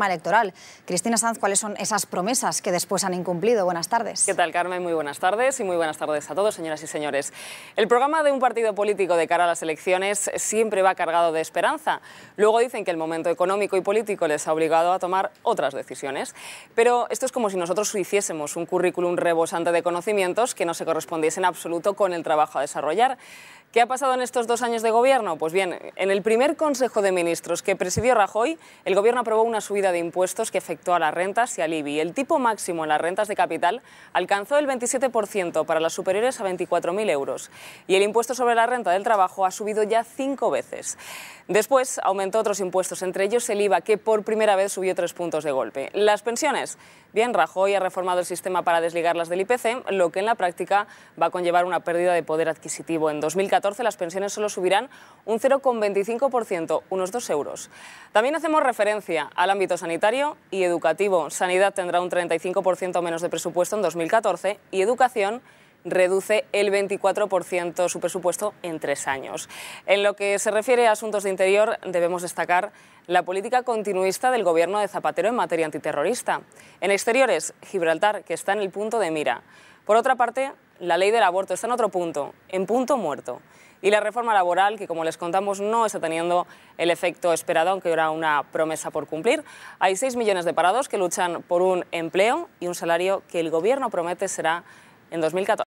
electoral. Cristina Sanz, ¿cuáles son esas promesas que después han incumplido? Buenas tardes. ¿Qué tal, Carmen? Muy buenas tardes y muy buenas tardes a todos, señoras y señores. El programa de un partido político de cara a las elecciones siempre va cargado de esperanza. Luego dicen que el momento económico y político les ha obligado a tomar otras decisiones. Pero esto es como si nosotros hiciésemos un currículum rebosante de conocimientos que no se correspondiese en absoluto con el trabajo a desarrollar. ¿Qué ha pasado en estos dos años de gobierno? Pues bien, en el primer Consejo de Ministros que presidió Rajoy, el gobierno aprobó una subida de impuestos que afectó a las rentas y al IBI. El tipo máximo en las rentas de capital alcanzó el 27% para las superiores a 24.000 euros y el impuesto sobre la renta del trabajo ha subido ya cinco veces. Después aumentó otros impuestos, entre ellos el IVA, que por primera vez subió tres puntos de golpe. Las pensiones. Bien, Rajoy ha reformado el sistema para desligarlas del IPC, lo que en la práctica va a conllevar una pérdida de poder adquisitivo. En 2014 las pensiones solo subirán un 0,25%, unos 2 euros. También hacemos referencia al ámbito sanitario y educativo. Sanidad tendrá un 35% menos de presupuesto en 2014 y educación reduce el 24% su presupuesto en tres años. En lo que se refiere a asuntos de interior, debemos destacar la política continuista del gobierno de Zapatero en materia antiterrorista. En exteriores, Gibraltar, que está en el punto de mira. Por otra parte, la ley del aborto está en otro punto, en punto muerto. Y la reforma laboral, que como les contamos no está teniendo el efecto esperado, aunque era una promesa por cumplir. Hay 6 millones de parados que luchan por un empleo y un salario que el gobierno promete será en 2014.